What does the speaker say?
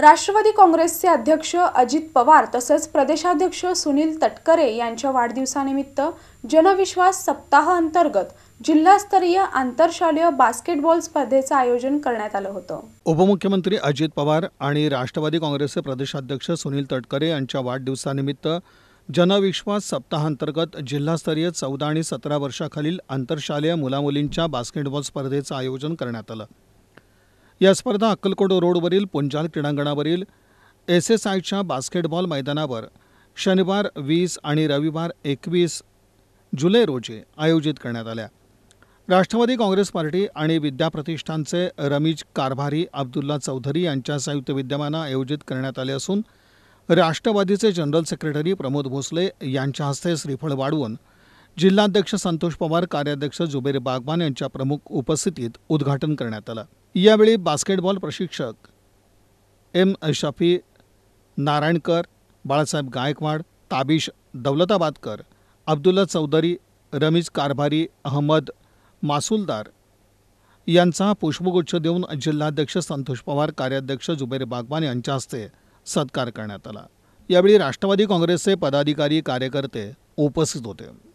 राष्ट्रवादी काँग्रेसचे अध्यक्ष अजित पवार तसंच प्रदेशाध्यक्ष सुनील तटकरे यांच्या वाढदिवसानिमित्त जनविश्वास सप्ताह अंतर्गत जिल्हास्तरीय आंतरशालेय बास्केटबॉल स्पर्धेचं आयोजन करण्यात आलं होतं उपमुख्यमंत्री अजित पवार आणि राष्ट्रवादी काँग्रेसचे प्रदेशाध्यक्ष सुनील तटकरे यांच्या वाढदिवसानिमित्त जनविश्वास सप्ताहांतर्गत जिल्हास्तरीय चौदा आणि सतरा वर्षाखालील आंतरशालेय मुलामुलींच्या बास्केटबॉल स्पर्धेचं आयोजन करण्यात आलं या स्पर्धा अक्कलकोट रोडवरील पुंजाल क्रीडांगणावरील एस एस आयच्या बास्केटबॉल मैदानावर शनिवार वीस आणि रविवार एकवीस जुलै रोजी आयोजित करण्यात आल्या राष्ट्रवादी काँग्रेस पार्टी आणि विद्याप्रतिष्ठानचे रमीज कारभारी अब्दुल्ला चौधरी यांच्या संयुक्त विद्यमानं आयोजित करण्यात आले असून राष्ट्रवादीचे जनरल सेक्रेटरी प्रमोद भोसले यांच्या हस्ते श्रीफळ वाढवून जिल्हाध्यक्ष संतोष पवार कार्याध्यक्ष जुबेर बागवान यांच्या प्रमुख उपस्थितीत उद्घाटन करण्यात आलं यावेळी बास्केटबॉल प्रशिक्षक एम शफी नारायणकर बाळासाहेब गायकवाड ताबिश दौलताबादकर अब्दुल्ला चौधरी रमीज कारभारी अहमद मासुलदार यांचा पुष्पगुच्छ देऊन जिल्हाध्यक्ष संतोष पवार कार्याध्यक्ष जुबेर बागवान यांच्या हस्ते सत्कार करण्यात आला यावेळी राष्ट्रवादी काँग्रेसचे पदाधिकारी कार्यकर्ते उपस्थित होते